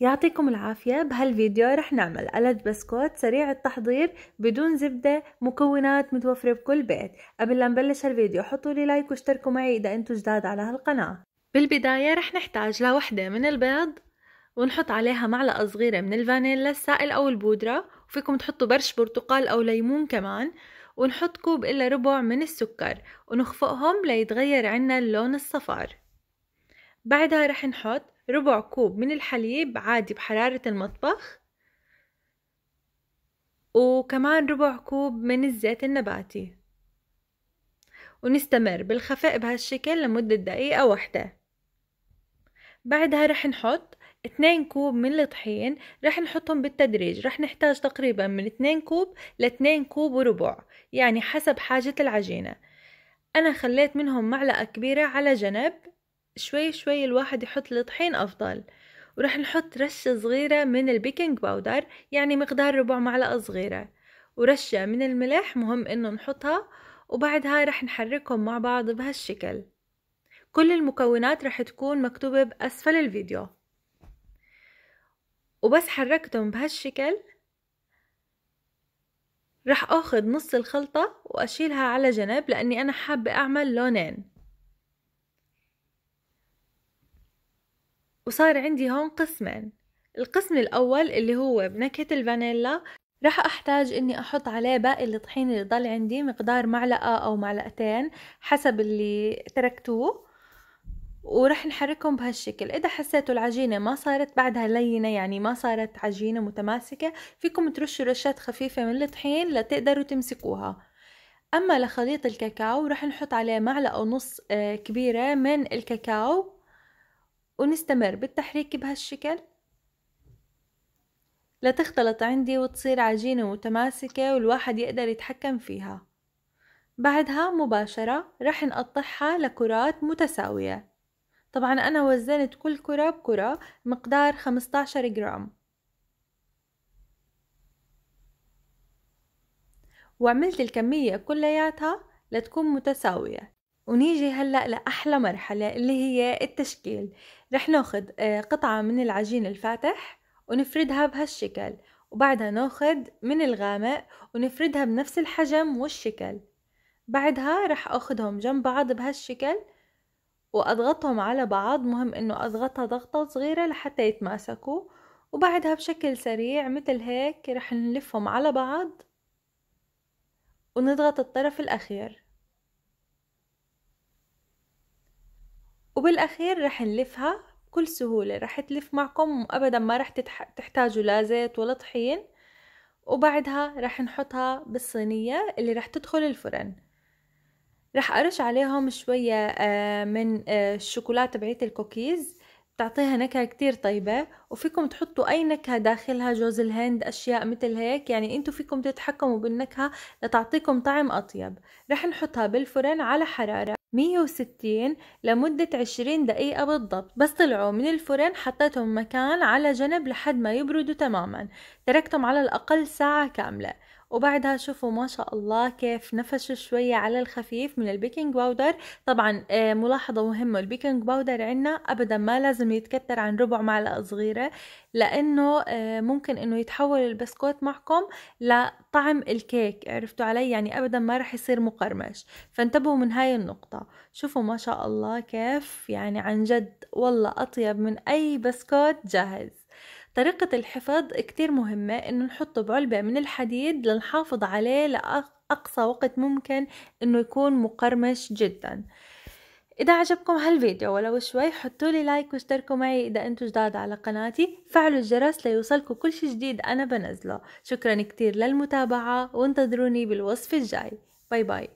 يعطيكم العافية بهالفيديو رح نعمل ألد بسكوت سريع التحضير بدون زبدة مكونات متوفرة بكل بيت قبل لا نبلش هالفيديو حطوا لي لايك واشتركوا معي إذا أنتوا جداد على هالقناة بالبداية رح نحتاج لوحدة من البيض ونحط عليها معلقة صغيرة من الفانيلا السائل أو البودرة وفيكم تحطوا برش برتقال أو ليمون كمان ونحط كوب إلا ربع من السكر ونخفقهم ليتغير عنا اللون الصفار بعدها رح نحط ربع كوب من الحليب عادي بحرارة المطبخ وكمان ربع كوب من الزيت النباتي ونستمر بالخفاء بهالشكل لمدة دقيقة واحدة بعدها رح نحط 2 كوب من الطحين رح نحطهم بالتدريج رح نحتاج تقريبا من 2 كوب ل 2 كوب وربع يعني حسب حاجة العجينة أنا خليت منهم معلقة كبيرة على جنب شوي شوي الواحد يحط الطحين أفضل ورح نحط رشة صغيرة من البيكنج باودر يعني مقدار ربع معلقة صغيرة ورشة من الملح مهم إنه نحطها وبعدها رح نحركهم مع بعض بهالشكل كل المكونات رح تكون مكتوبة بأسفل الفيديو وبس حركتهم بهالشكل رح أخذ نص الخلطة وأشيلها على جنب لأني أنا حابة أعمل لونين وصار عندي هون قسمين القسم الأول اللي هو بنكهة الفانيلا راح أحتاج إني أحط عليه باقي الطحين اللي ضل عندي مقدار معلقة أو معلقتين حسب اللي تركتوه ورح نحركهم بهالشكل إذا حسيتوا العجينة ما صارت بعدها لينة يعني ما صارت عجينة متماسكة فيكم ترشوا رشات خفيفة من الطحين لتقدروا تمسكوها أما لخليط الكاكاو رح نحط عليه معلقة ونص آه، كبيرة من الكاكاو ونستمر بالتحريك بهالشكل لتختلط عندي وتصير عجينة متماسكة والواحد يقدر يتحكم فيها بعدها مباشرة رح نقطعها لكرات متساوية طبعا أنا وزنت كل كرة بكرة مقدار 15 جرام وعملت الكمية كلياتها لتكون متساوية ونيجي هلأ لأحلى مرحلة اللي هي التشكيل رح ناخذ آه، قطعة من العجين الفاتح ونفردها بهالشكل وبعدها ناخذ من الغامق ونفردها بنفس الحجم والشكل بعدها رح اخذهم جنب بعض بهالشكل واضغطهم على بعض مهم انه اضغطها ضغطة صغيرة لحتى يتماسكوا وبعدها بشكل سريع مثل هيك رح نلفهم على بعض ونضغط الطرف الاخير وبالاخير رح نلفها بكل سهولة رح تلف معكم ابدا ما رح تحتاجوا لا زيت ولا طحين وبعدها رح نحطها بالصينية اللي رح تدخل الفرن رح ارش عليهم شوية آه، من آه، الشوكولاتة تبعيت الكوكيز بتعطيها نكهة كتير طيبة وفيكم تحطوا أي نكهة داخلها جوز الهند أشياء مثل هيك يعني أنتوا فيكم تتحكموا بالنكهة لتعطيكم طعم أطيب رح نحطها بالفرن على حرارة 160 لمدة 20 دقيقة بالضبط بس طلعوا من الفرن حطيتهم مكان على جنب لحد ما يبردوا تماما تركتهم على الأقل ساعة كاملة وبعدها شوفوا ما شاء الله كيف نفش شوية على الخفيف من البيكنج باودر طبعا آه، ملاحظة مهمة البيكنج باودر عنا أبدا ما لازم يتكتر عن ربع معلقة صغيرة لأنه آه، ممكن أنه يتحول البسكوت معكم لطعم الكيك عرفتوا علي يعني أبدا ما رح يصير مقرمش فانتبهوا من هاي النقطة شوفوا ما شاء الله كيف يعني عن جد والله أطيب من أي بسكوت جاهز طريقة الحفظ كتير مهمة انه نحطه بعلبة من الحديد لنحافظ عليه لأقصى وقت ممكن انه يكون مقرمش جدا إذا عجبكم هالفيديو ولو شوي حطوا لي لايك واشتركوا معي إذا أنتم جداد على قناتي فعلوا الجرس ليوصلكم كل شي جديد أنا بنزله شكرا كتير للمتابعة وانتظروني بالوصف الجاي باي باي